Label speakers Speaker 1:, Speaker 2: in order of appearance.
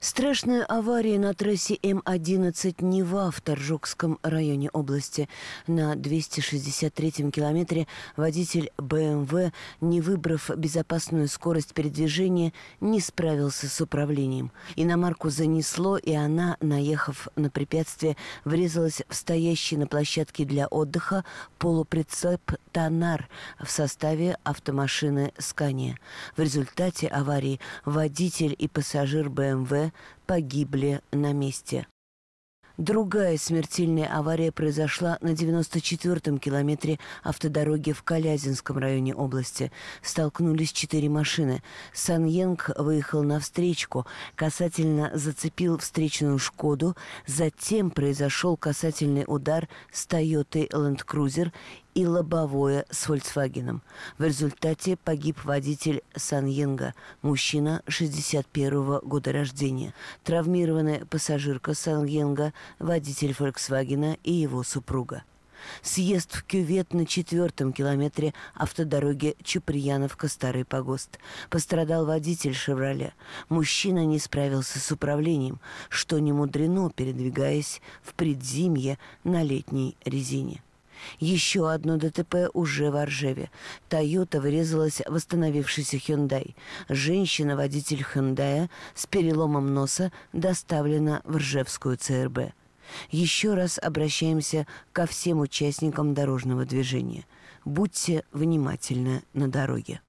Speaker 1: Страшная авария на трассе М-11 Нева в Торжокском районе области. На 263-м километре водитель БМВ, не выбрав безопасную скорость передвижения, не справился с управлением. Иномарку занесло, и она, наехав на препятствие, врезалась в стоящий на площадке для отдыха полуприцеп «Тонар» в составе автомашины «Скания». В результате аварии водитель и пассажир БМВ погибли на месте. Другая смертельная авария произошла на 94-м километре автодороги в Калязинском районе области. Столкнулись четыре машины. Сан Йенг выехал на встречку, касательно зацепил встречную «Шкоду», затем произошел касательный удар с «Тойотой Ленд Крузер» и лобовое с «Фольксвагеном». В результате погиб водитель «Саньенга», мужчина 61 года рождения. Травмированы пассажирка «Саньенга», водитель «Фольксвагена» и его супруга. Съезд в кювет на четвертом километре автодороги Чуприяновка-Старый Погост. Пострадал водитель «Шевроле». Мужчина не справился с управлением, что не мудрено, передвигаясь в предзимье на летней резине. Еще одно ДТП уже в Ржеве. «Тойота» врезалась в остановившийся «Хюндай». Женщина-водитель «Хюндая» с переломом носа доставлена в Ржевскую ЦРБ. Еще раз обращаемся ко всем участникам дорожного движения. Будьте внимательны на дороге.